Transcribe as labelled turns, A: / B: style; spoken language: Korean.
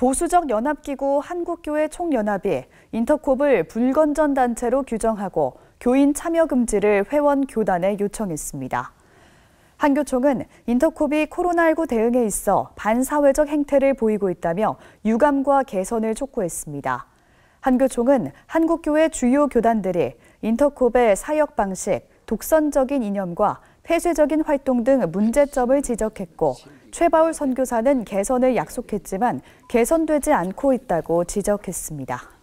A: 보수적 연합기구 한국교회 총연합이 인터콥을 불건전 단체로 규정하고 교인 참여 금지를 회원 교단에 요청했습니다. 한교총은 인터콥이 코로나19 대응에 있어 반사회적 행태를 보이고 있다며 유감과 개선을 촉구했습니다. 한교총은 한국교회 주요 교단들이 인터콥의 사역 방식, 독선적인 이념과 폐쇄적인 활동 등 문제점을 지적했고 최바울 선교사는 개선을 약속했지만 개선되지 않고 있다고 지적했습니다.